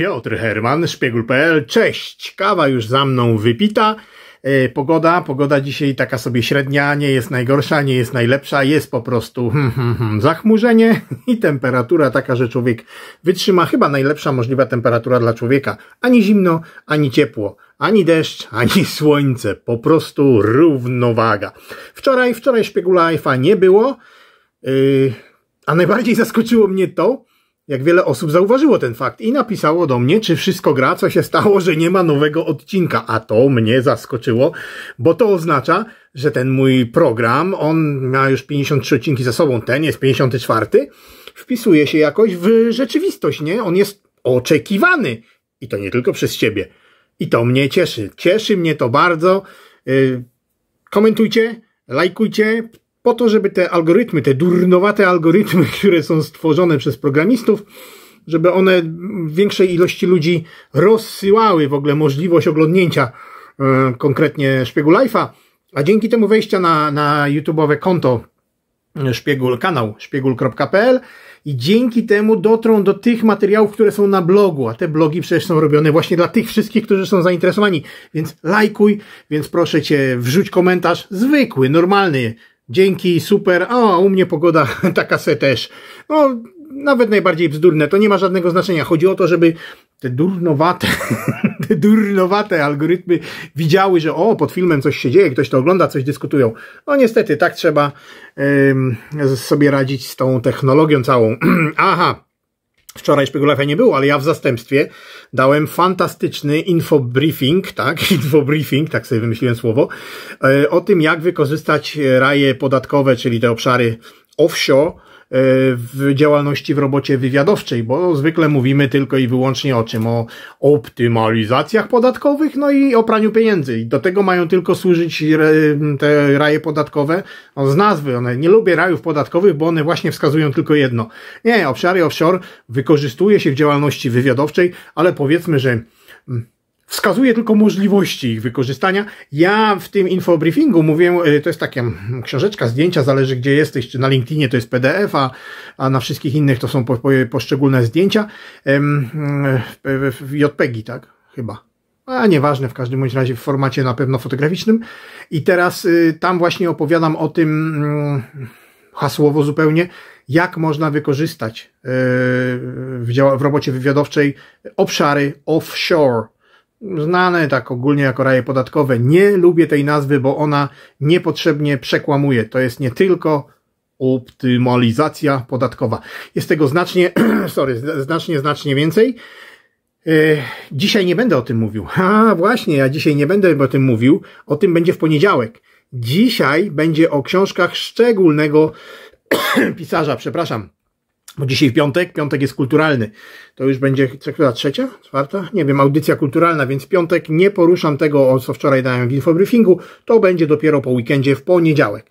Piotr Herman, szpiegul.pl. Cześć, kawa już za mną wypita. Yy, pogoda, pogoda dzisiaj taka sobie średnia, nie jest najgorsza, nie jest najlepsza, jest po prostu hmm, hmm, hmm, zachmurzenie i temperatura taka, że człowiek wytrzyma chyba najlepsza możliwa temperatura dla człowieka. Ani zimno, ani ciepło, ani deszcz, ani słońce, po prostu równowaga. Wczoraj, wczoraj szpiegula Efa nie było, yy, a najbardziej zaskoczyło mnie to, jak wiele osób zauważyło ten fakt i napisało do mnie, czy wszystko gra, co się stało, że nie ma nowego odcinka, a to mnie zaskoczyło, bo to oznacza, że ten mój program, on ma już 53 odcinki za sobą, ten jest 54, wpisuje się jakoś w rzeczywistość, nie? On jest oczekiwany i to nie tylko przez ciebie. I to mnie cieszy. Cieszy mnie to bardzo. Yy, komentujcie, lajkujcie, po to, żeby te algorytmy, te durnowate algorytmy, które są stworzone przez programistów, żeby one większej ilości ludzi rozsyłały w ogóle możliwość oglądnięcia y, konkretnie Szpiegu Life'a, a dzięki temu wejścia na, na YouTube'owe konto e, Szpiegul, kanał szpiegul.pl i dzięki temu dotrą do tych materiałów, które są na blogu, a te blogi przecież są robione właśnie dla tych wszystkich, którzy są zainteresowani. Więc lajkuj, więc proszę Cię wrzuć komentarz zwykły, normalny, Dzięki, super. A, u mnie pogoda taka se też. No, nawet najbardziej bzdurne, to nie ma żadnego znaczenia. Chodzi o to, żeby te durnowate, te durnowate algorytmy widziały, że o, pod filmem coś się dzieje, ktoś to ogląda, coś dyskutują. No niestety, tak trzeba ym, sobie radzić z tą technologią całą. Aha, Wczoraj szpiegularza nie było, ale ja w zastępstwie dałem fantastyczny infobriefing, tak, infobriefing, tak sobie wymyśliłem słowo, e, o tym, jak wykorzystać raje podatkowe, czyli te obszary offshore, w działalności w robocie wywiadowczej, bo zwykle mówimy tylko i wyłącznie o czym? O optymalizacjach podatkowych, no i o praniu pieniędzy. I do tego mają tylko służyć te raje podatkowe. No, z nazwy, one nie lubię rajów podatkowych, bo one właśnie wskazują tylko jedno. Nie, obszary offshore wykorzystuje się w działalności wywiadowczej, ale powiedzmy, że mm, wskazuje tylko możliwości ich wykorzystania. Ja w tym infobriefingu mówię, y, to jest taka książeczka, zdjęcia, zależy gdzie jesteś, czy na LinkedInie to jest PDF, a, a na wszystkich innych to są po, po, poszczególne zdjęcia. Y, w JPEGi, tak? Chyba a nieważne, w każdym bądź razie w formacie na pewno fotograficznym. I teraz y, tam właśnie opowiadam o tym y, hasłowo zupełnie, jak można wykorzystać y, w, w robocie wywiadowczej obszary offshore, znane tak ogólnie jako raje podatkowe. Nie lubię tej nazwy, bo ona niepotrzebnie przekłamuje. To jest nie tylko optymalizacja podatkowa. Jest tego znacznie, sorry, znacznie, znacznie więcej. E, dzisiaj nie będę o tym mówił. A właśnie, ja dzisiaj nie będę o tym mówił. O tym będzie w poniedziałek. Dzisiaj będzie o książkach szczególnego pisarza, przepraszam, bo dzisiaj w piątek, piątek jest kulturalny. To już będzie, która trzecia, czwarta? Nie wiem, audycja kulturalna, więc piątek nie poruszam tego, o co wczoraj dałem w infobriefingu. To będzie dopiero po weekendzie, w poniedziałek.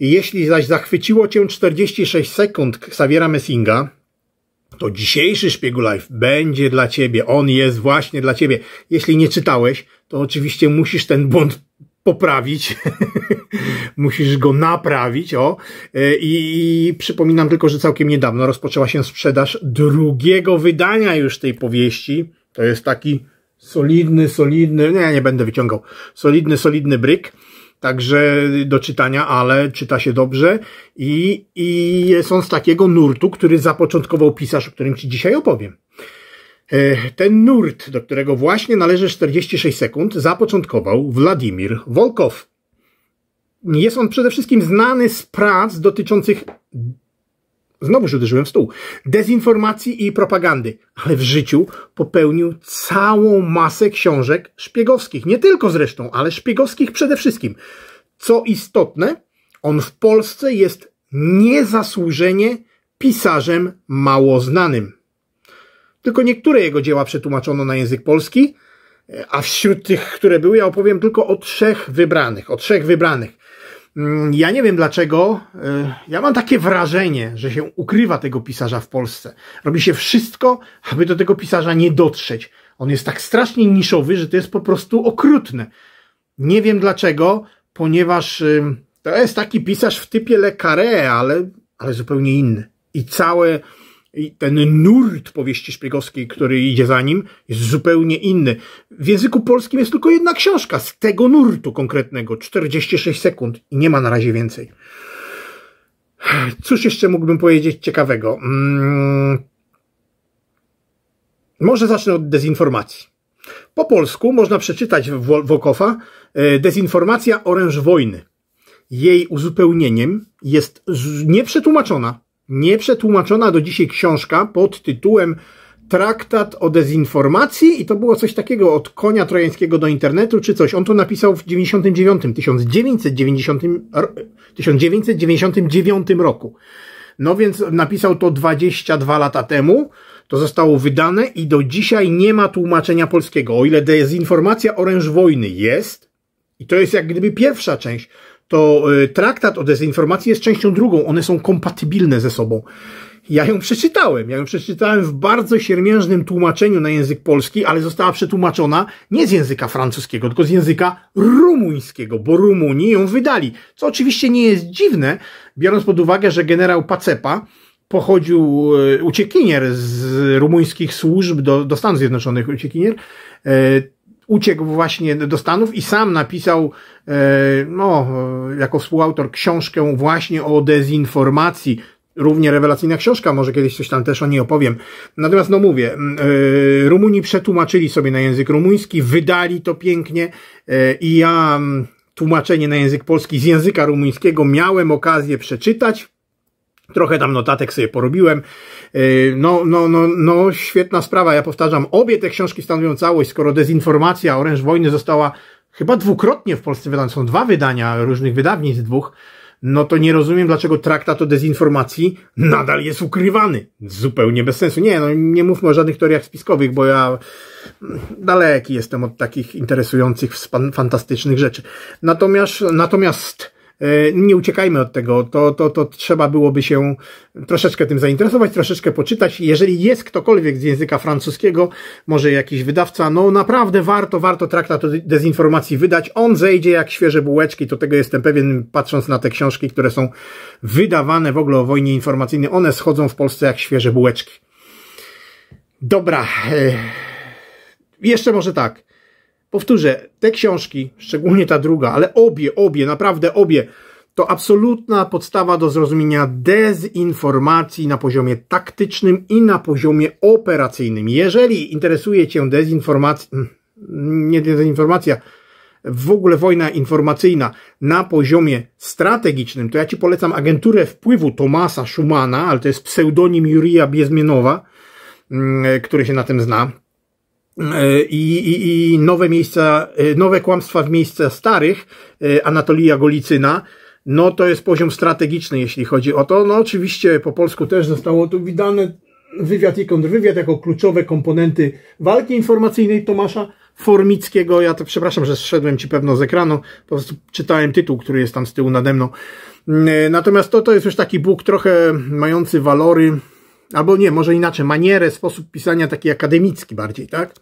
Jeśli zaś zachwyciło Cię 46 sekund Xaviera Messinga, to dzisiejszy Szpiegu Live będzie dla Ciebie. On jest właśnie dla Ciebie. Jeśli nie czytałeś, to oczywiście musisz ten błąd poprawić, musisz go naprawić, o. E, I, I, przypominam tylko, że całkiem niedawno rozpoczęła się sprzedaż drugiego wydania już tej powieści. To jest taki solidny, solidny, nie, nie będę wyciągał, solidny, solidny bryk. Także do czytania, ale czyta się dobrze i, i jest z takiego nurtu, który zapoczątkował pisarz, o którym Ci dzisiaj opowiem. E, ten nurt, do którego właśnie należy 46 sekund, zapoczątkował Władimir Wolkow. Jest on przede wszystkim znany z prac dotyczących znowuż uderzyłem w stół, dezinformacji i propagandy, ale w życiu popełnił całą masę książek szpiegowskich. Nie tylko zresztą, ale szpiegowskich przede wszystkim. Co istotne, on w Polsce jest niezasłużenie pisarzem mało znanym. Tylko niektóre jego dzieła przetłumaczono na język polski, e, a wśród tych, które były, ja opowiem tylko o trzech wybranych. O trzech wybranych. Mm, ja nie wiem dlaczego, e, ja mam takie wrażenie, że się ukrywa tego pisarza w Polsce. Robi się wszystko, aby do tego pisarza nie dotrzeć. On jest tak strasznie niszowy, że to jest po prostu okrutne. Nie wiem dlaczego, ponieważ y, to jest taki pisarz w typie Le Carré, ale, ale zupełnie inny. I całe, i ten nurt powieści szpiegowskiej, który idzie za nim, jest zupełnie inny. W języku polskim jest tylko jedna książka z tego nurtu konkretnego, 46 sekund i nie ma na razie więcej. Cóż jeszcze mógłbym powiedzieć ciekawego? Hmm. Może zacznę od dezinformacji. Po polsku można przeczytać Wokofa e, Dezinformacja oręż wojny. Jej uzupełnieniem jest nieprzetłumaczona nieprzetłumaczona do dzisiaj książka pod tytułem Traktat o dezinformacji i to było coś takiego od konia trojańskiego do internetu czy coś. On to napisał w 99, 1990, 1999 roku. No więc napisał to 22 lata temu. To zostało wydane i do dzisiaj nie ma tłumaczenia polskiego. O ile dezinformacja oręż wojny jest, i to jest jak gdyby pierwsza część, to y, traktat o dezinformacji jest częścią drugą. One są kompatybilne ze sobą. Ja ją przeczytałem. Ja ją przeczytałem w bardzo siermiężnym tłumaczeniu na język polski, ale została przetłumaczona nie z języka francuskiego, tylko z języka rumuńskiego, bo Rumuni ją wydali. Co oczywiście nie jest dziwne, biorąc pod uwagę, że generał Pacepa pochodził y, uciekinier z rumuńskich służb do, do Stanów Zjednoczonych, uciekinier y, uciekł właśnie do Stanów i sam napisał, e, no, e, jako współautor książkę właśnie o dezinformacji. Równie rewelacyjna książka, może kiedyś coś tam też o niej opowiem. Natomiast, no mówię, e, Rumuni przetłumaczyli sobie na język rumuński, wydali to pięknie i ja tłumaczenie na język polski z języka rumuńskiego miałem okazję przeczytać, Trochę tam notatek sobie porobiłem. Y, no, no, no, no, świetna sprawa. Ja powtarzam, obie te książki stanowią całość, skoro dezinformacja Oręż Wojny została chyba dwukrotnie w Polsce wydana. Są dwa wydania różnych wydawnictw, dwóch. No to nie rozumiem, dlaczego traktat o dezinformacji nadal jest ukrywany. Zupełnie bez sensu. Nie, no nie mówmy o żadnych teoriach spiskowych, bo ja daleki jestem od takich interesujących, fantastycznych rzeczy. Natomiast, natomiast E, nie uciekajmy od tego, to, to, to trzeba byłoby się troszeczkę tym zainteresować, troszeczkę poczytać. Jeżeli jest ktokolwiek z języka francuskiego, może jakiś wydawca, no naprawdę warto, warto traktat o dezinformacji wydać. On zejdzie jak świeże bułeczki, to tego jestem pewien, patrząc na te książki, które są wydawane w ogóle o wojnie informacyjnej. One schodzą w Polsce jak świeże bułeczki. Dobra. E, jeszcze może tak. Powtórzę, te książki, szczególnie ta druga, ale obie, obie, naprawdę obie, to absolutna podstawa do zrozumienia dezinformacji na poziomie taktycznym i na poziomie operacyjnym. Jeżeli interesuje Cię dezinformacja, nie dezinformacja, w ogóle wojna informacyjna na poziomie strategicznym, to ja Ci polecam agenturę wpływu Tomasa Schumana, ale to jest pseudonim Jurija Biezmienowa, mm, e, który się na tym zna. E, i, i, i nowe miejsca, e, nowe kłamstwa w miejsca starych e, Anatolija Golicyna, no to jest poziom strategiczny, jeśli chodzi o to. No oczywiście po polsku też zostało tu widane wywiad i kontrwywiad jako kluczowe komponenty walki informacyjnej Tomasza Formickiego. Ja to przepraszam, że zszedłem ci pewno z ekranu, po prostu czytałem tytuł, który jest tam z tyłu nade mną. Natomiast to, to jest już taki Bóg trochę mający walory, albo nie, może inaczej, manierę, sposób pisania taki akademicki bardziej, tak?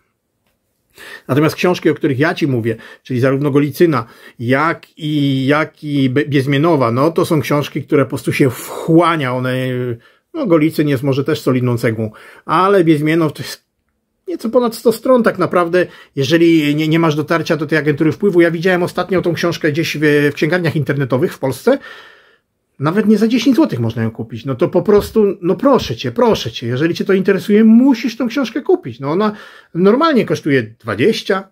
Natomiast książki, o których ja ci mówię, czyli zarówno Golicyna, jak i, jak i Biezmienowa, no to są książki, które po prostu się wchłania, one, no Golicyn jest może też solidną cegłą, ale Biezmienow to jest nieco ponad 100 stron tak naprawdę, jeżeli nie, nie masz dotarcia do tej agentury wpływu. Ja widziałem ostatnio tą książkę gdzieś w, w księgarniach internetowych w Polsce, nawet nie za 10 zł można ją kupić. No to po prostu, no proszę cię, proszę cię, jeżeli cię to interesuje, musisz tą książkę kupić. No ona normalnie kosztuje 20.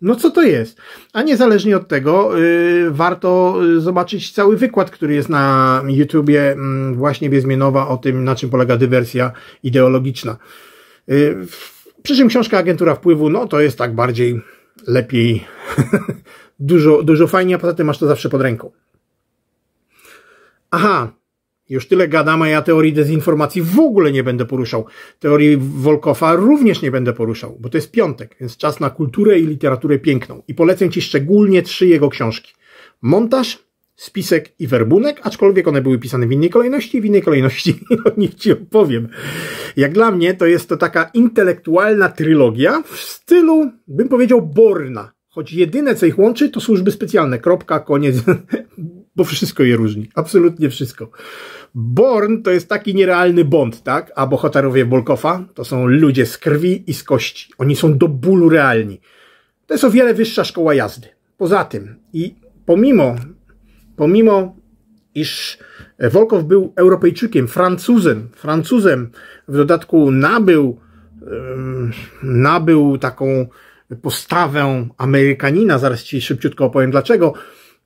No co to jest? A niezależnie od tego, yy, warto y, zobaczyć cały wykład, który jest na YouTubie yy, właśnie Biezmienowa o tym, na czym polega dywersja ideologiczna. Yy, przy czym książka Agentura Wpływu, no to jest tak bardziej lepiej, dużo, dużo fajnie, a poza tym masz to zawsze pod ręką. Aha, już tyle gadam, a ja teorii dezinformacji w ogóle nie będę poruszał. Teorii Wolkowa również nie będę poruszał, bo to jest piątek, więc czas na kulturę i literaturę piękną. I polecę Ci szczególnie trzy jego książki. Montaż, spisek i werbunek, aczkolwiek one były pisane w innej kolejności, w innej kolejności o no, nich Ci opowiem. Jak dla mnie to jest to taka intelektualna trylogia w stylu, bym powiedział, Borna. Choć jedyne, co ich łączy, to służby specjalne. Kropka, koniec bo wszystko je różni. Absolutnie wszystko. Born to jest taki nierealny Bond, tak? A bohaterowie Bolkofa to są ludzie z krwi i z kości. Oni są do bólu realni. To jest o wiele wyższa szkoła jazdy. Poza tym i pomimo, pomimo iż Wolkow był Europejczykiem, Francuzem, Francuzem, w dodatku nabył, nabył taką postawę Amerykanina, zaraz ci szybciutko opowiem dlaczego,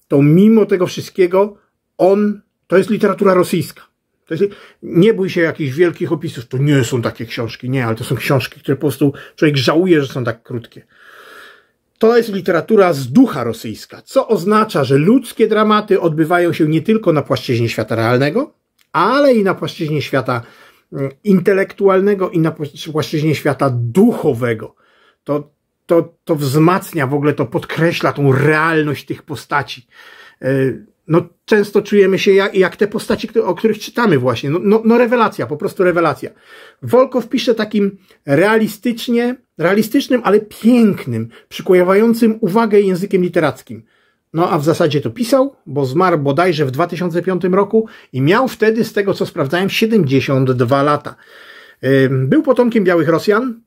to mimo tego wszystkiego on, to jest literatura rosyjska. To jest, nie bój się jakichś wielkich opisów, to nie są takie książki, nie, ale to są książki, które po prostu człowiek żałuje, że są tak krótkie. To jest literatura z ducha rosyjska, co oznacza, że ludzkie dramaty odbywają się nie tylko na płaszczyźnie świata realnego, ale i na płaszczyźnie świata mm, intelektualnego i na płaszczyźnie świata duchowego. To to, to wzmacnia w ogóle, to podkreśla tą realność tych postaci. E, no, często czujemy się jak, jak te postaci, o których czytamy właśnie. No, no, no rewelacja, po prostu rewelacja. Wolkow pisze takim realistycznie, realistycznym, ale pięknym, przykuwającym uwagę językiem literackim. No a w zasadzie to pisał, bo zmarł bodajże w 2005 roku i miał wtedy, z tego co sprawdzałem, 72 lata. E, był potomkiem białych Rosjan,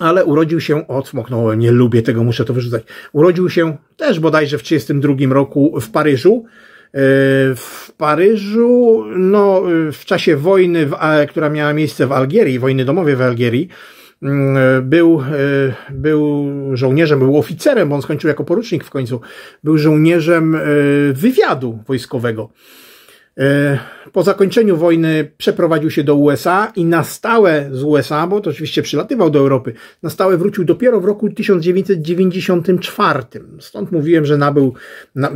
ale urodził się, odsmoknąłem, nie lubię tego, muszę to wyrzucać. Urodził się też bodajże w 1932 roku w Paryżu. E, w Paryżu, no, e, w czasie wojny, e, która miała miejsce w Algierii, wojny domowej w Algierii, mm, był, był żołnierzem, był oficerem, bo on skończył jako porucznik w końcu, był żołnierzem wywiadu wojskowego. E, po zakończeniu wojny przeprowadził się do USA i na stałe z USA, bo to oczywiście przylatywał do Europy, na stałe wrócił dopiero w roku 1994. Stąd mówiłem, że nabył,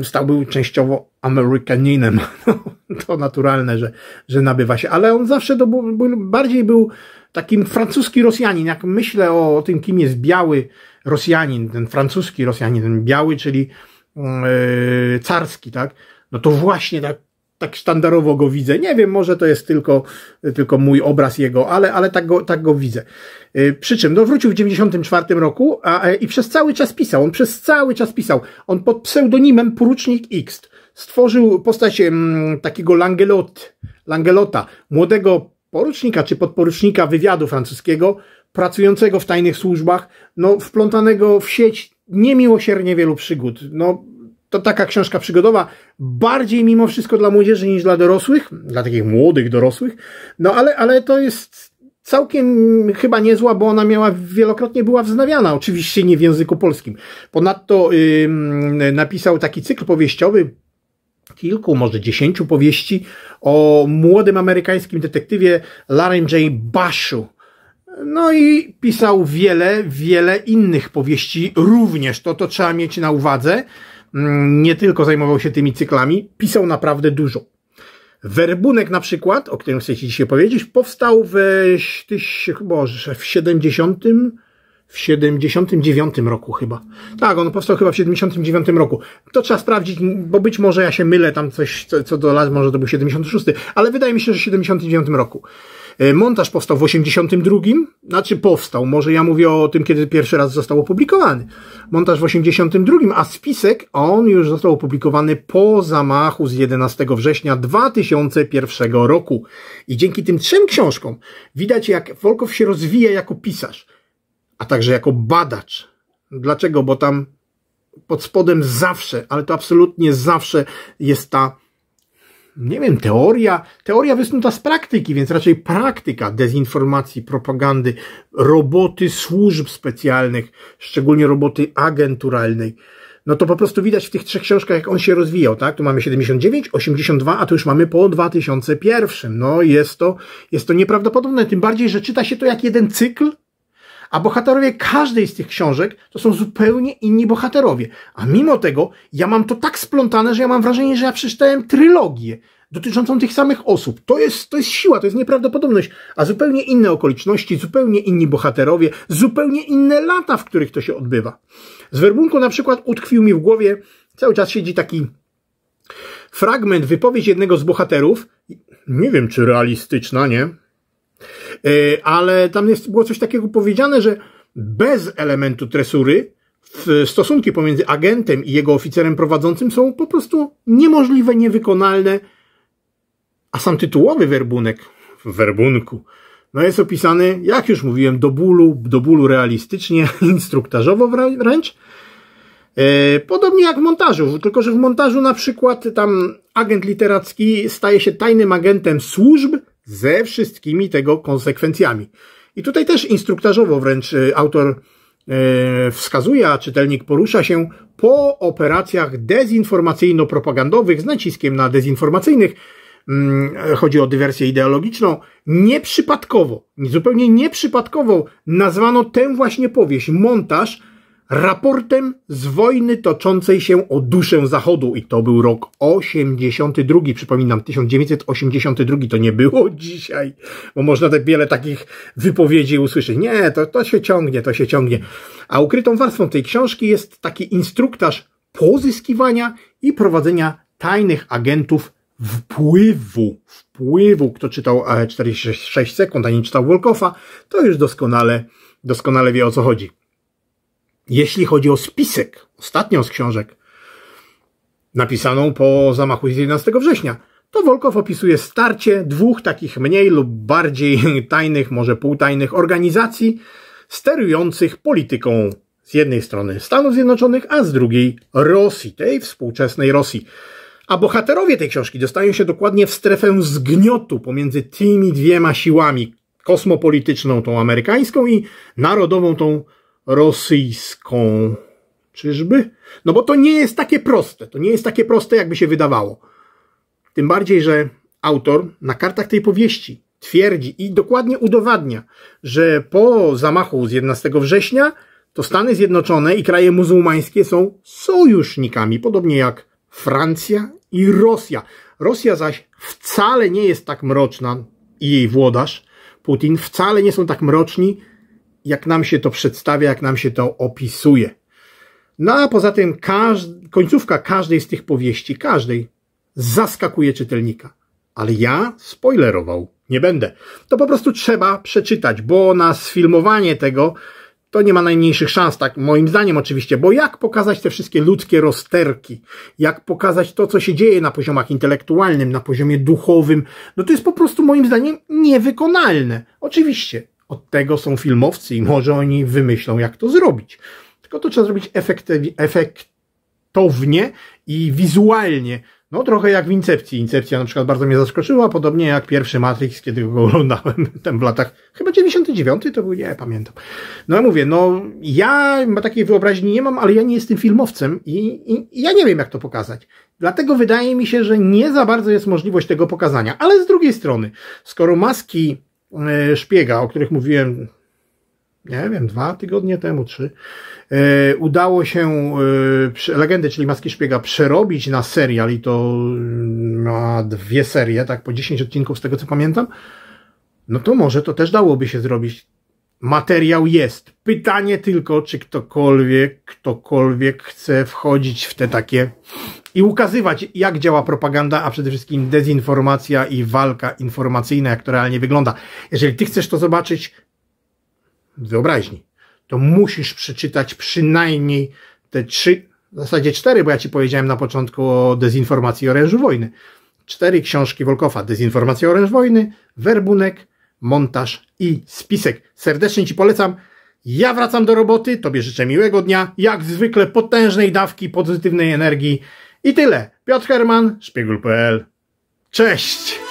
stał był częściowo Amerykaninem. to naturalne, że, że nabywa się, ale on zawsze to był, bardziej był takim francuski Rosjanin. Jak myślę o, o tym, kim jest biały Rosjanin, ten francuski Rosjanin, ten biały, czyli yy, carski, tak? No to właśnie tak tak sztandarowo go widzę. Nie wiem, może to jest tylko, tylko mój obraz jego, ale, ale tak, go, tak go widzę. Y, przy czym no, wrócił w 94 roku a, e, i przez cały czas pisał. On przez cały czas pisał. On pod pseudonimem Porucznik X stworzył postać m, takiego Langelot, Langelota, młodego porucznika czy podporucznika wywiadu francuskiego, pracującego w tajnych służbach, no, wplątanego w sieć niemiłosiernie wielu przygód. No, to taka książka przygodowa, bardziej mimo wszystko dla młodzieży niż dla dorosłych, dla takich młodych dorosłych, no ale, ale to jest całkiem chyba niezła, bo ona miała wielokrotnie była wznawiana, oczywiście nie w języku polskim. Ponadto yy, napisał taki cykl powieściowy, kilku, może dziesięciu powieści o młodym amerykańskim detektywie Laren J. Bashu. No i pisał wiele, wiele innych powieści również, to, to trzeba mieć na uwadze. Mm, nie tylko zajmował się tymi cyklami, pisał naprawdę dużo. Werbunek na przykład, o którym chcę Ci dzisiaj powiedzieć, powstał w, tyś, boże, w 70. W 79 roku chyba. Tak, on powstał chyba w 79 roku. To trzeba sprawdzić, bo być może ja się mylę, tam coś co, co do lat, może to był 76, ale wydaje mi się, że w 79 roku. E, montaż powstał w 82, znaczy powstał, może ja mówię o tym, kiedy pierwszy raz został opublikowany. Montaż w 82, a spisek on już został opublikowany po zamachu z 11 września 2001 roku. I dzięki tym trzem książkom widać, jak Wolkow się rozwija jako pisarz, a także jako badacz. Dlaczego? Bo tam pod spodem zawsze, ale to absolutnie zawsze jest ta nie wiem, teoria, teoria wysnuta z praktyki, więc raczej praktyka dezinformacji, propagandy, roboty służb specjalnych, szczególnie roboty agenturalnej. No to po prostu widać w tych trzech książkach, jak on się rozwijał, tak? Tu mamy 79, 82, a tu już mamy po 2001. No jest to, jest to nieprawdopodobne, tym bardziej, że czyta się to jak jeden cykl, a bohaterowie każdej z tych książek to są zupełnie inni bohaterowie. A mimo tego ja mam to tak splątane, że ja mam wrażenie, że ja przeczytałem trylogię dotyczącą tych samych osób. To jest, to jest siła, to jest nieprawdopodobność. A zupełnie inne okoliczności, zupełnie inni bohaterowie, zupełnie inne lata, w których to się odbywa. Z Werbunku na przykład utkwił mi w głowie, cały czas siedzi taki fragment, wypowiedź jednego z bohaterów. Nie wiem, czy realistyczna, nie? E, ale tam jest, było coś takiego powiedziane, że bez elementu tresury stosunki pomiędzy agentem i jego oficerem prowadzącym są po prostu niemożliwe, niewykonalne. A sam tytułowy werbunek w werbunku no jest opisany, jak już mówiłem, do bólu, do bólu realistycznie, instruktażowo wręcz. E, podobnie jak w montażu, tylko że w montażu na przykład tam agent literacki staje się tajnym agentem służb, ze wszystkimi tego konsekwencjami. I tutaj też instruktażowo wręcz y, autor y, wskazuje, a czytelnik porusza się po operacjach dezinformacyjno-propagandowych z naciskiem na dezinformacyjnych, mm, chodzi o dywersję ideologiczną, nieprzypadkowo, zupełnie nieprzypadkowo nazwano tę właśnie powieść, montaż, raportem z wojny toczącej się o duszę Zachodu. I to był rok 82. Przypominam, 1982 to nie było dzisiaj, bo można tak wiele takich wypowiedzi usłyszeć. Nie, to, to się ciągnie, to się ciągnie. A ukrytą warstwą tej książki jest taki instruktaż pozyskiwania i prowadzenia tajnych agentów wpływu. Wpływu, kto czytał 46 e, sekund, a nie czytał Wolkofa, to już doskonale, doskonale wie o co chodzi. Jeśli chodzi o spisek, ostatnią z książek, napisaną po zamachu z 11 września, to Wolkow opisuje starcie dwóch takich mniej lub bardziej tajnych, może półtajnych organizacji sterujących polityką z jednej strony Stanów Zjednoczonych, a z drugiej Rosji, tej współczesnej Rosji. A bohaterowie tej książki dostają się dokładnie w strefę zgniotu pomiędzy tymi dwiema siłami, kosmopolityczną tą amerykańską i narodową tą rosyjską. Czyżby? No bo to nie jest takie proste. To nie jest takie proste, jakby się wydawało. Tym bardziej, że autor na kartach tej powieści twierdzi i dokładnie udowadnia, że po zamachu z 11 września to Stany Zjednoczone i kraje muzułmańskie są sojusznikami, podobnie jak Francja i Rosja. Rosja zaś wcale nie jest tak mroczna i jej włodarz Putin wcale nie są tak mroczni, jak nam się to przedstawia, jak nam się to opisuje. No a poza tym każd- końcówka każdej z tych powieści, każdej, zaskakuje czytelnika. Ale ja spoilerował nie będę. To po prostu trzeba przeczytać, bo na sfilmowanie tego to nie ma najmniejszych szans, tak moim zdaniem oczywiście, bo jak pokazać te wszystkie ludzkie rozterki, jak pokazać to, co się dzieje na poziomach intelektualnym, na poziomie duchowym, no to jest po prostu moim zdaniem niewykonalne. Oczywiście, od tego są filmowcy i może oni wymyślą, jak to zrobić. Tylko to trzeba zrobić efektownie i wizualnie. No trochę jak w Incepcji. Incepcja na przykład bardzo mnie zaskoczyła, podobnie jak pierwszy Matrix, kiedy go oglądałem tam w latach, chyba 99 to był, nie pamiętam. No ja mówię, no ja takiej wyobraźni nie mam, ale ja nie jestem filmowcem i, i, i ja nie wiem jak to pokazać. Dlatego wydaje mi się, że nie za bardzo jest możliwość tego pokazania. Ale z drugiej strony, skoro maski E, szpiega, o których mówiłem, nie wiem, dwa tygodnie temu, trzy, e, udało się e, legendę, czyli Maski Szpiega, przerobić na serial i to mm, na dwie serie, tak, po 10 odcinków z tego co pamiętam, no to może to też dałoby się zrobić. Materiał jest. Pytanie tylko, czy ktokolwiek, ktokolwiek chce wchodzić w te takie i ukazywać, jak działa propaganda, a przede wszystkim dezinformacja i walka informacyjna, jak to realnie wygląda. Jeżeli ty chcesz to zobaczyć, wyobraźni, to musisz przeczytać przynajmniej te trzy, w zasadzie cztery, bo ja ci powiedziałem na początku o dezinformacji i orężu wojny. Cztery książki Wolkowa. Dezinformacja oręż wojny, werbunek, montaż i spisek. Serdecznie ci polecam. Ja wracam do roboty, tobie życzę miłego dnia, jak zwykle potężnej dawki pozytywnej energii i tyle. Piotr Herman, Szpiegul.pl. Cześć!